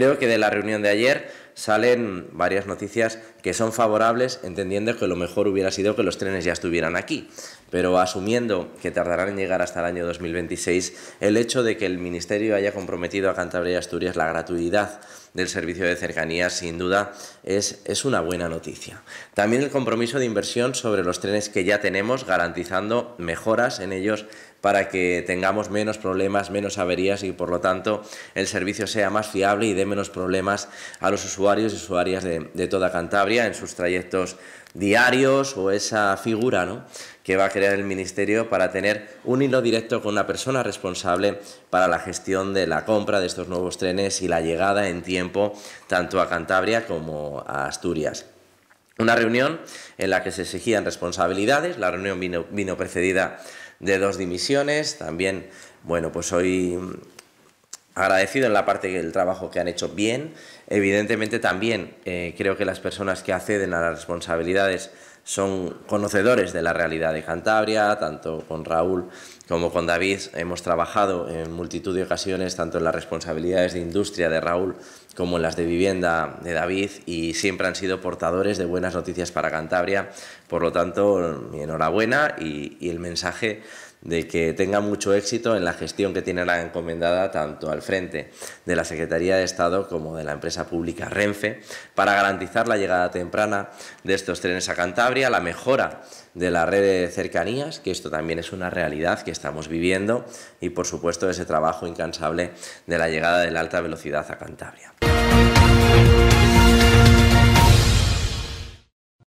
creo que de la reunión de ayer salen varias noticias que son favorables, entendiendo que lo mejor hubiera sido que los trenes ya estuvieran aquí. Pero asumiendo que tardarán en llegar hasta el año 2026, el hecho de que el Ministerio haya comprometido a Cantabria y Asturias la gratuidad del servicio de cercanías, sin duda, es, es una buena noticia. También el compromiso de inversión sobre los trenes que ya tenemos, garantizando mejoras en ellos para que tengamos menos problemas, menos averías y, por lo tanto, el servicio sea más fiable y dé menos problemas a los usuarios usuarios y usuarias de, toda Cantabria en sus trayectos diarios o esa figura que va a crear el Ministerio para tener un hilo directo con una persona responsable para la gestión de la compra de estos nuevos trenes y la llegada en tiempo tanto a Cantabria como a Asturias. Una reunión en la que se exigían responsabilidades, la reunión vino precedida de dos dimisiones, también bueno, pues hoy agradecido en la parte del trabajo que han hecho bien. Evidentemente también eh, creo que las personas que acceden a las responsabilidades son conocedores de la realidad de Cantabria, tanto con Raúl como con David hemos trabajado en multitud de ocasiones, tanto en las responsabilidades de industria de Raúl como en las de vivienda de David y siempre han sido portadores de buenas noticias para Cantabria. Por lo tanto, mi enhorabuena y el mensaje de que tenga mucho éxito en la gestión que tiene la encomendada tanto al frente de la Secretaría de Estado como de la empresa pública Renfe para garantizar la llegada temprana de estos trenes a Cantabria, la mejora de la red de cercanías, que esto también es una realidad que estamos viviendo y por supuesto ese trabajo incansable de la llegada de la alta velocidad a Cantabria.